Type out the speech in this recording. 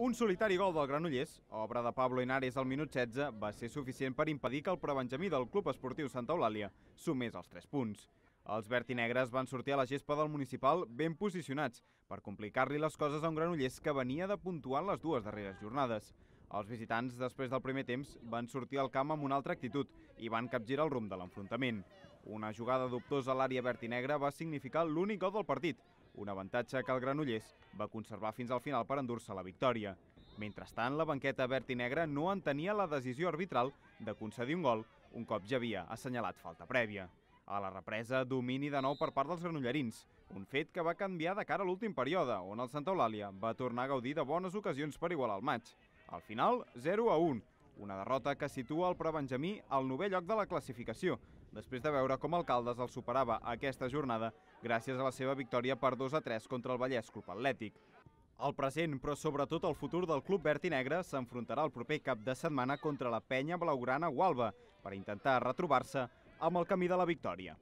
Un solitari gol del Granollers, obra de Pablo Henares al minut 16, va ser suficient per impedir que el prebenjamí del Club Esportiu Santa Eulàlia sumés els 3 punts. Els verd i negres van sortir a la gespa del municipal ben posicionats per complicar-li les coses a un Granollers que venia de puntuar les dues darreres jornades. Els visitants, després del primer temps, van sortir al camp amb una altra actitud i van capgirar el rumb de l'enfrontament. Una jugada dubtosa a l'àrea verd i negra va significar l'únic gol del partit, un avantatge que el Granollers va conservar fins al final per endur-se la victòria. Mentrestant, la banqueta verd i negra no entenia la decisió arbitral de concedir un gol un cop ja havia assenyalat falta prèvia. A la represa, domini de nou per part dels granollerins, un fet que va canviar de cara a l'últim període, on el Santa Eulàlia va tornar a gaudir de bones ocasions per igualar el maig. Al final, 0 a 1, una derrota que situa el Pro Benjamí al novè lloc de la classificació, després de veure com Alcaldes el superava aquesta jornada gràcies a la seva victòria per 2 a 3 contra el Vallès Club Atlètic. El present, però sobretot el futur del club verd i negre, s'enfrontarà el proper cap de setmana contra la penya blaugrana Gualba per intentar retrobar-se amb el camí de la victòria.